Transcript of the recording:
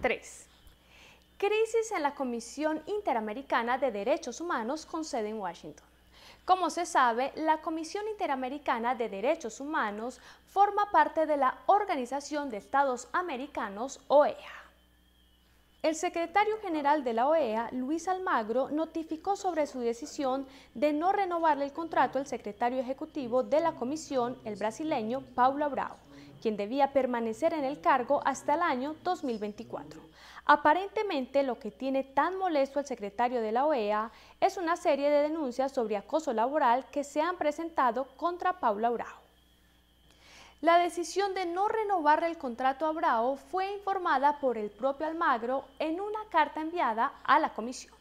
3. Crisis en la Comisión Interamericana de Derechos Humanos con sede en Washington. Como se sabe, la Comisión Interamericana de Derechos Humanos forma parte de la Organización de Estados Americanos, OEA. El secretario general de la OEA, Luis Almagro, notificó sobre su decisión de no renovarle el contrato al secretario ejecutivo de la comisión, el brasileño Paulo Abrao quien debía permanecer en el cargo hasta el año 2024. Aparentemente lo que tiene tan molesto al secretario de la OEA es una serie de denuncias sobre acoso laboral que se han presentado contra Paula Brau. La decisión de no renovar el contrato a Brau fue informada por el propio Almagro en una carta enviada a la comisión.